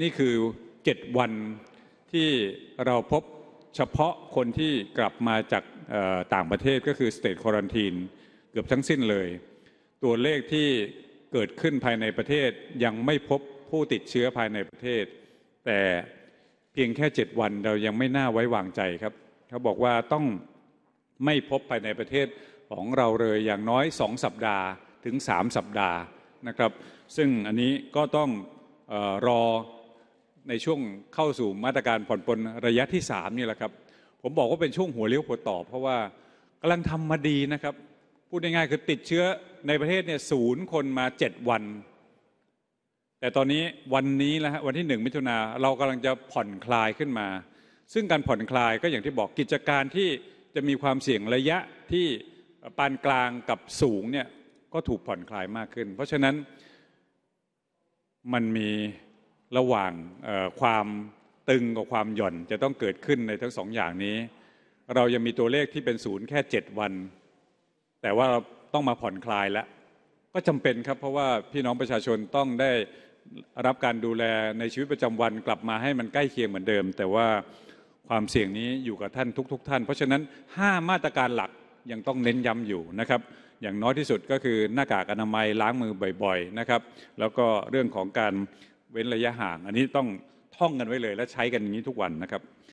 นี่คือเจ็ดวันที่เราพบเฉพาะคนที่กลับมาจากต่างประเทศก็คือสเตทควอรันทีนเกือบทั้งสิ้นเลย ตัวเลขที่เกิดขึ้นภายในประเทศยังไม่พบผู้ติดเชื้อภายในประเทศ แต่เพียงแค่เจ็ดวันเรายังไม่น่าไว้วางใจครับ เขาบอกว่าต้องไม่พบภายในประเทศของเราเลยอย่างน้อยสองสัปดาห์ถึงมสัปดาห์นะครับ ซึ่งอันนี้ก็ต้องออรอในช่วงเข้าสู่มาตรการผ่อนปลนระยะที่3นี่แหละครับ ผมบอกว่าเป็นช่วงหัวเลี้ยวหัวต่อ เพราะว่ากำลังทำมาดีนะครับ พูดง่ายๆคือติดเชื้อในประเทศเนี่ยศูนย์คนมา7วัน แต่ตอนนี้วันนี้แะฮะวันที่1มิถุนาเรากำลังจะผ่อนคลายขึ้นมา ซึ่งการผ่อนคลายก็อย่างที่บอกกิจการที่จะมีความเสี่ยงระยะที่ปานกลางกับสูงเนี่ยก็ถูกผ่อนคลายมากขึ้น เพราะฉะนั้นมันมีระหว่างความตึงกับความหย่อนจะต้องเกิดขึ้นในทั้งสองอย่างนี้ เรายังมีตัวเลขที่เป็นศูนย์แค่เจ็ดวัน แต่ว่าเราต้องมาผ่อนคลายแล้วก็จำเป็นครับ เพราะว่าพี่น้องประชาชนต้องได้รับการดูแลในชีวิตประจำวันกลับมาให้มันใกล้เคียงเหมือนเดิม แต่ว่าความเสี่ยงนี้อยู่กับท่านทุกๆทท่าน เพราะฉะนั้น5มาตรการหลักยังต้องเน้นย้าอยู่นะครับ อย่างน้อยที่สุดก็คือหน้ากากอนามัยล้างมือบ่อยๆนะครับแล้วก็เรื่องของการเว้นระยะห่างอันนี้ต้องท่องกันไว้เลย และใช้กันอย่างนี้ทุกวันนะครับ